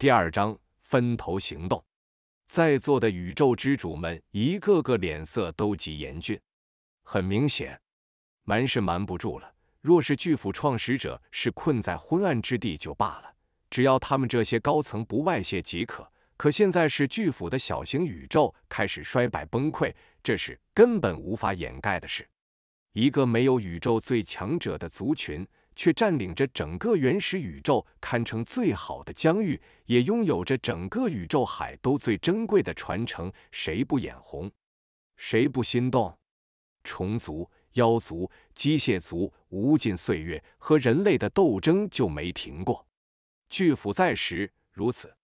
第二章分头行动。在座的宇宙之主们一个个脸色都极严峻，很明显，瞒是瞒不住了。若是巨斧创始者是困在昏暗之地就罢了，只要他们这些高层不外泄即可。可现在是巨斧的小型宇宙开始衰败崩溃，这是根本无法掩盖的事。一个没有宇宙最强者的族群。却占领着整个原始宇宙，堪称最好的疆域，也拥有着整个宇宙海都最珍贵的传承，谁不眼红，谁不心动？虫族、妖族、机械族，无尽岁月和人类的斗争就没停过。巨斧在时如此，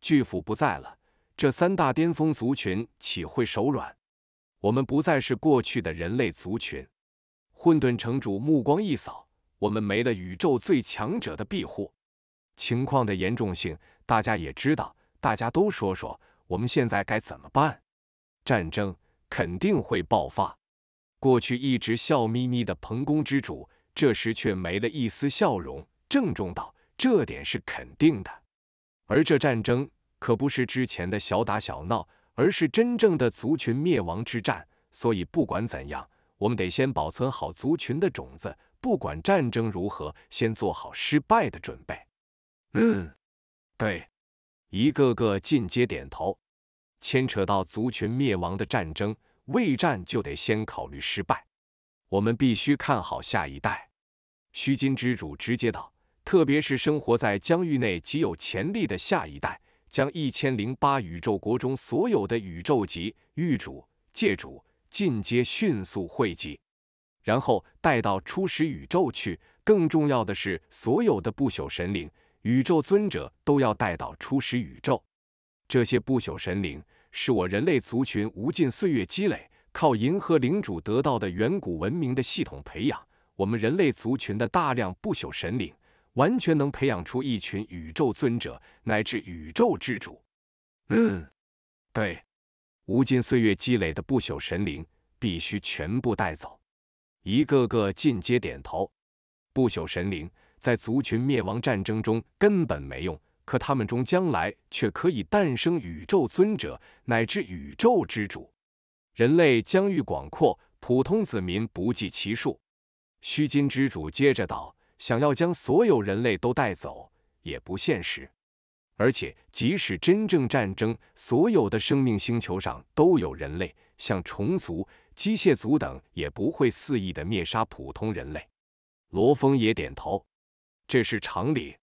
巨斧不在了，这三大巅峰族群岂会手软？我们不再是过去的人类族群。混沌城主目光一扫。我们没了宇宙最强者的庇护，情况的严重性大家也知道。大家都说说，我们现在该怎么办？战争肯定会爆发。过去一直笑眯眯的彭公之主，这时却没了一丝笑容，郑重道：“这点是肯定的。而这战争可不是之前的小打小闹，而是真正的族群灭亡之战。所以不管怎样，我们得先保存好族群的种子。”不管战争如何，先做好失败的准备。嗯，对，一个个进阶点头。牵扯到族群灭亡的战争，未战就得先考虑失败。我们必须看好下一代。虚金之主直接道，特别是生活在疆域内极有潜力的下一代，将一千零八宇宙国中所有的宇宙级御主、界主进阶迅速汇集。然后带到初始宇宙去。更重要的是，所有的不朽神灵、宇宙尊者都要带到初始宇宙。这些不朽神灵是我人类族群无尽岁月积累，靠银河领主得到的远古文明的系统培养。我们人类族群的大量不朽神灵，完全能培养出一群宇宙尊者，乃至宇宙之主。嗯，对，无尽岁月积累的不朽神灵必须全部带走。一个个进阶点头，不朽神灵在族群灭亡战争中根本没用，可他们中将来却可以诞生宇宙尊者乃至宇宙之主。人类疆域广阔，普通子民不计其数。虚金之主接着道：“想要将所有人类都带走也不现实，而且即使真正战争，所有的生命星球上都有人类，像虫族。”机械族等也不会肆意的灭杀普通人类。罗峰也点头，这是常理。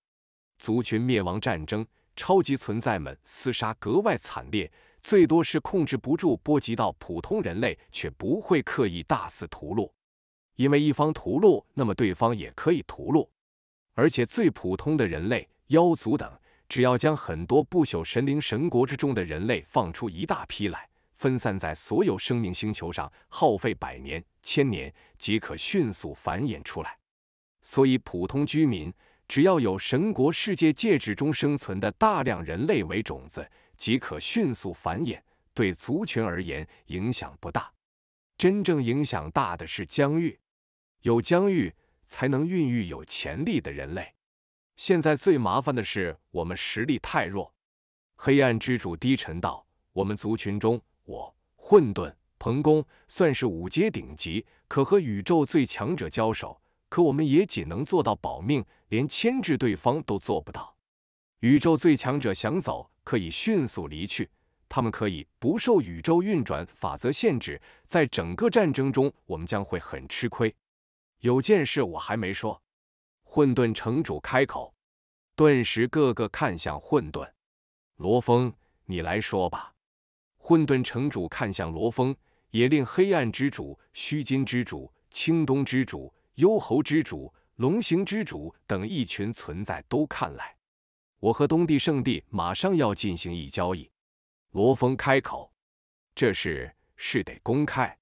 族群灭亡战争，超级存在们厮杀格外惨烈，最多是控制不住波及到普通人类，却不会刻意大肆屠戮。因为一方屠戮，那么对方也可以屠戮。而且最普通的人类、妖族等，只要将很多不朽神灵神国之中的人类放出一大批来。分散在所有生命星球上，耗费百年、千年即可迅速繁衍出来。所以普通居民只要有神国世界戒指中生存的大量人类为种子，即可迅速繁衍。对族群而言影响不大。真正影响大的是疆域，有疆域才能孕育有潜力的人类。现在最麻烦的是我们实力太弱。黑暗之主低沉道：“我们族群中。”我混沌彭公算是五阶顶级，可和宇宙最强者交手，可我们也仅能做到保命，连牵制对方都做不到。宇宙最强者想走，可以迅速离去，他们可以不受宇宙运转法则限制。在整个战争中，我们将会很吃亏。有件事我还没说，混沌城主开口，顿时个个看向混沌。罗峰，你来说吧。混沌城主看向罗峰，也令黑暗之主、虚金之主、青东之主、幽猴之主、龙形之主等一群存在都看来。我和东帝圣地马上要进行一交易。罗峰开口：“这事是得公开，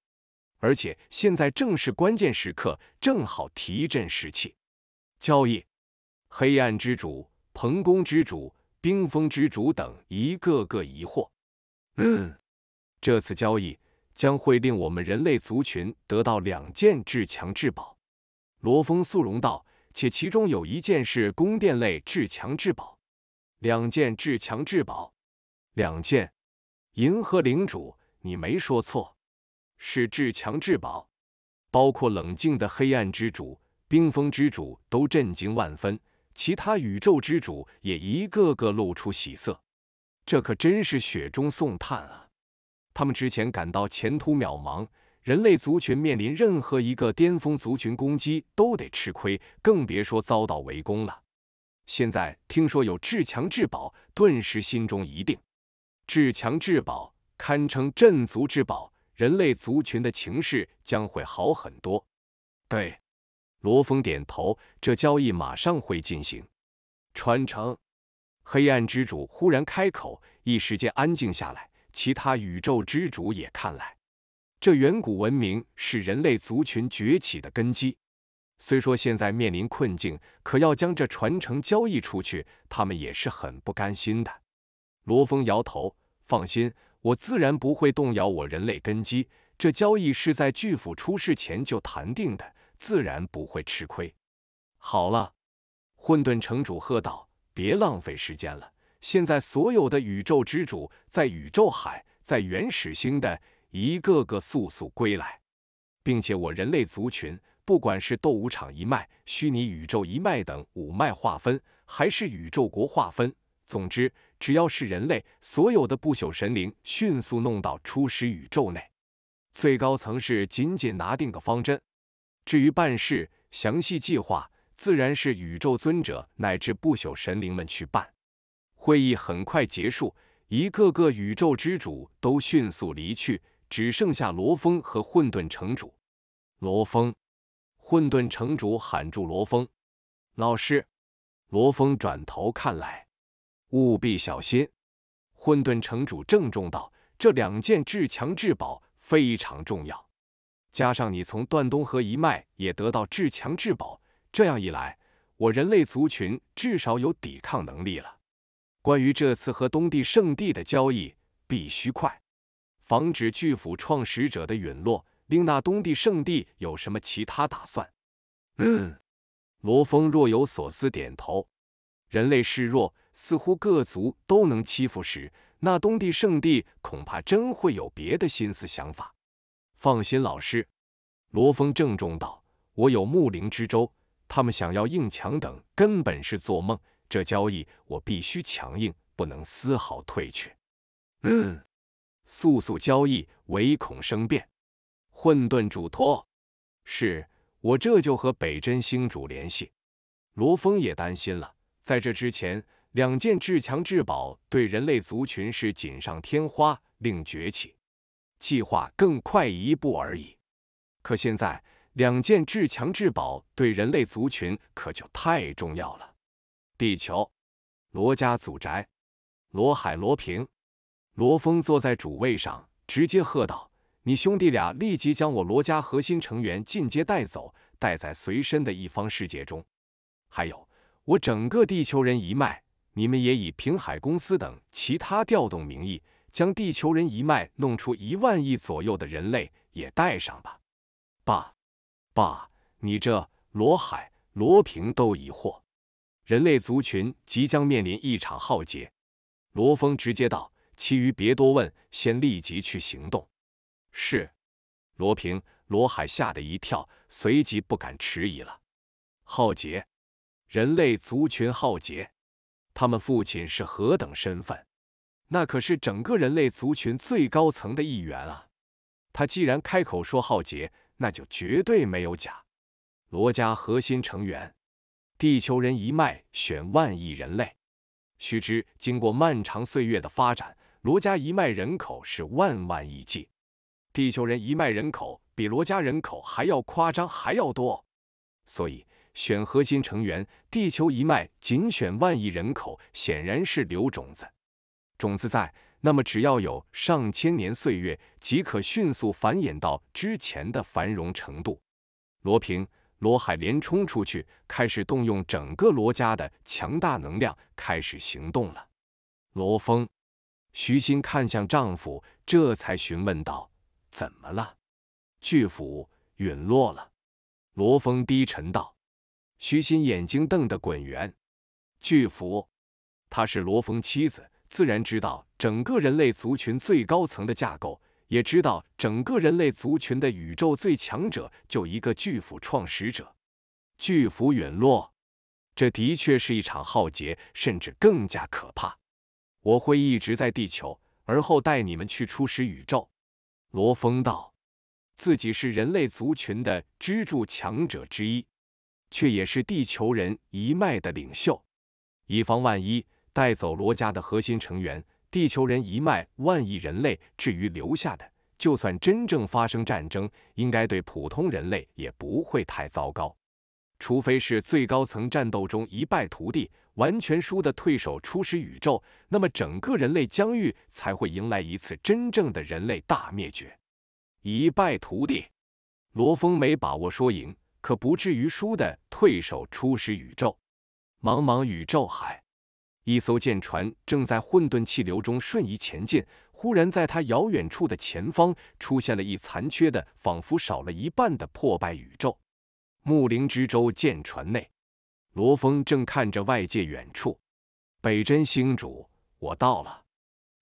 而且现在正是关键时刻，正好提振士气。”交易。黑暗之主、彭公之主、冰封之主等一个个疑惑。嗯，这次交易将会令我们人类族群得到两件至强至宝，罗峰肃容道，且其中有一件是宫殿类至强至宝，两件至强至宝，两件，银河领主，你没说错，是至强至宝，包括冷静的黑暗之主、冰封之主都震惊万分，其他宇宙之主也一个个露出喜色。这可真是雪中送炭啊！他们之前感到前途渺茫，人类族群面临任何一个巅峰族群攻击都得吃亏，更别说遭到围攻了。现在听说有至强至宝，顿时心中一定。至强至宝堪称镇族至宝，人类族群的情势将会好很多。对，罗峰点头，这交易马上会进行。传承。黑暗之主忽然开口，一时间安静下来。其他宇宙之主也看来，这远古文明是人类族群崛起的根基。虽说现在面临困境，可要将这传承交易出去，他们也是很不甘心的。罗峰摇头，放心，我自然不会动摇我人类根基。这交易是在巨斧出世前就谈定的，自然不会吃亏。好了，混沌城主喝道。别浪费时间了！现在所有的宇宙之主在宇宙海，在原始星的，一个个速速归来，并且我人类族群，不管是斗武场一脉、虚拟宇宙一脉等五脉划分，还是宇宙国划分，总之只要是人类，所有的不朽神灵迅速弄到初始宇宙内。最高层是仅仅拿定个方针，至于办事、详细计划。自然是宇宙尊者乃至不朽神灵们去办。会议很快结束，一个个宇宙之主都迅速离去，只剩下罗峰和混沌城主。罗峰，混沌城主喊住罗峰：“老师。”罗峰转头看来：“务必小心。”混沌城主郑重道：“这两件至强至宝非常重要，加上你从段东河一脉也得到至强至宝。”这样一来，我人类族群至少有抵抗能力了。关于这次和东帝圣地的交易，必须快，防止巨斧创始者的陨落令那东帝圣地有什么其他打算。嗯，罗峰若有所思，点头。人类示弱，似乎各族都能欺负时，那东帝圣地恐怕真会有别的心思想法。放心，老师。罗峰郑重道：“我有木灵之舟。”他们想要硬抢等，根本是做梦。这交易我必须强硬，不能丝毫退却。嗯，速速交易，唯恐生变。混沌嘱托，是我这就和北真星主联系。罗峰也担心了，在这之前，两件至强至宝对人类族群是锦上添花，令崛起计划更快一步而已。可现在，两件至强至宝对人类族群可就太重要了。地球，罗家祖宅，罗海、罗平、罗峰坐在主位上，直接喝道：“你兄弟俩立即将我罗家核心成员进阶带走，带在随身的一方世界中。还有，我整个地球人一脉，你们也以平海公司等其他调动名义，将地球人一脉弄出一万亿左右的人类也带上吧，爸。”爸，你这罗海、罗平都疑惑，人类族群即将面临一场浩劫。罗峰直接道：“其余别多问，先立即去行动。”是。罗平、罗海吓得一跳，随即不敢迟疑了。浩劫，人类族群浩劫。他们父亲是何等身份？那可是整个人类族群最高层的一员啊！他既然开口说浩劫。那就绝对没有假。罗家核心成员，地球人一脉选万亿人类。须知，经过漫长岁月的发展，罗家一脉人口是万万亿计，地球人一脉人口比罗家人口还要夸张，还要多。所以，选核心成员，地球一脉仅选万亿人口，显然是留种子。种子在。那么只要有上千年岁月，即可迅速繁衍到之前的繁荣程度。罗平、罗海连冲出去，开始动用整个罗家的强大能量，开始行动了。罗峰、徐鑫看向丈夫，这才询问道：“怎么了？”巨斧陨落了。罗峰低沉道。徐鑫眼睛瞪得滚圆。巨斧，她是罗峰妻子。自然知道整个人类族群最高层的架构，也知道整个人类族群的宇宙最强者就一个巨斧创始者，巨斧陨落，这的确是一场浩劫，甚至更加可怕。我会一直在地球，而后带你们去初始宇宙。罗峰道，自己是人类族群的支柱强者之一，却也是地球人一脉的领袖，以防万一。带走罗家的核心成员，地球人一脉万亿人类。至于留下的，就算真正发生战争，应该对普通人类也不会太糟糕。除非是最高层战斗中一败涂地，完全输的退守初始宇宙，那么整个人类疆域才会迎来一次真正的人类大灭绝。一败涂地，罗峰没把握说赢，可不至于输的退守初始宇宙。茫茫宇宙海。一艘舰船正在混沌气流中瞬移前进，忽然，在它遥远处的前方，出现了一残缺的、仿佛少了一半的破败宇宙。木灵之舟舰船内，罗峰正看着外界远处。北真星主，我到了。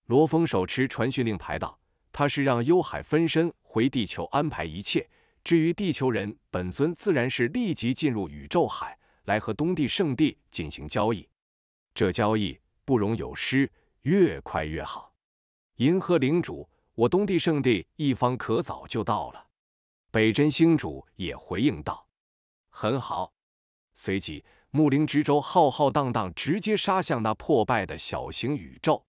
罗峰手持传讯令牌道：“他是让幽海分身回地球安排一切，至于地球人本尊，自然是立即进入宇宙海，来和东帝圣地进行交易。”这交易不容有失，越快越好。银河领主，我东地圣地一方可早就到了。北真星主也回应道：“很好。”随即，木灵之舟浩浩荡荡，直接杀向那破败的小型宇宙。